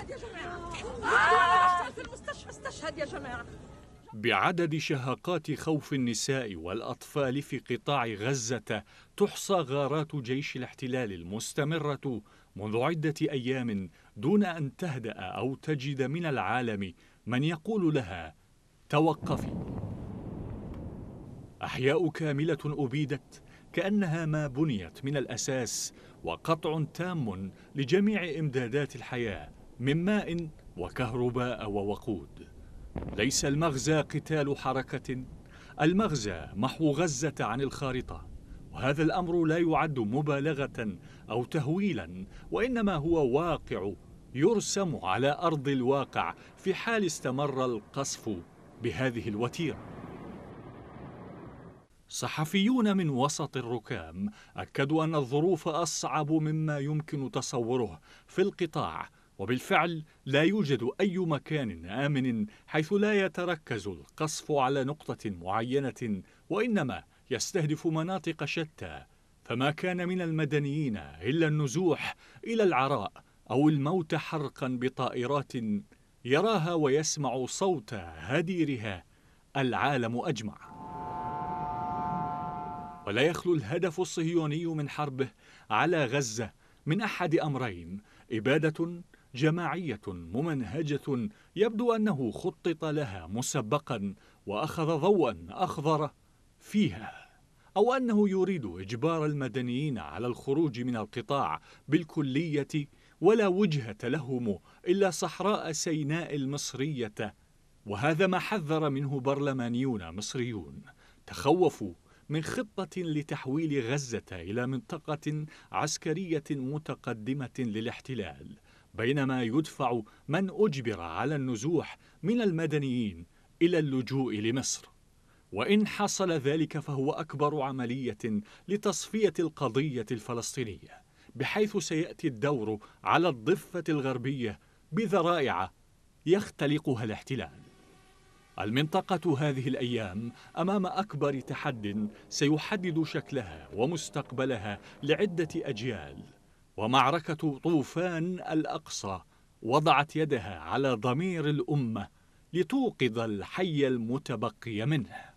استشهد يا جماعة آه. في المستشفى استشهد يا جماعة بعدد شهقات خوف النساء والأطفال في قطاع غزة تحصى غارات جيش الاحتلال المستمرة منذ عدة أيام دون أن تهدأ أو تجد من العالم من يقول لها توقفي أحياء كاملة أبيدت كأنها ما بنيت من الأساس وقطع تام لجميع إمدادات الحياة من ماء وكهرباء ووقود ليس المغزى قتال حركة المغزى محو غزة عن الخارطة وهذا الأمر لا يعد مبالغة أو تهويلا وإنما هو واقع يرسم على أرض الواقع في حال استمر القصف بهذه الوتيرة صحفيون من وسط الركام أكدوا أن الظروف أصعب مما يمكن تصوره في القطاع وبالفعل لا يوجد أي مكان آمن حيث لا يتركز القصف على نقطة معينة وإنما يستهدف مناطق شتى فما كان من المدنيين إلا النزوح إلى العراء أو الموت حرقا بطائرات يراها ويسمع صوت هديرها العالم أجمع ولا يخلو الهدف الصهيوني من حربه على غزة من أحد أمرين إبادة جماعية ممنهجة يبدو أنه خطط لها مسبقا وأخذ ضوءا أخضر فيها أو أنه يريد إجبار المدنيين على الخروج من القطاع بالكلية ولا وجهة لهم إلا صحراء سيناء المصرية وهذا ما حذر منه برلمانيون مصريون تخوفوا من خطة لتحويل غزة إلى منطقة عسكرية متقدمة للاحتلال بينما يدفع من أجبر على النزوح من المدنيين إلى اللجوء لمصر وإن حصل ذلك فهو أكبر عملية لتصفية القضية الفلسطينية بحيث سيأتي الدور على الضفة الغربية بذرائع يختلقها الاحتلال المنطقة هذه الأيام أمام أكبر تحد سيحدد شكلها ومستقبلها لعدة أجيال ومعركة طوفان الأقصى وضعت يدها على ضمير الأمة لتوقظ الحي المتبقي منه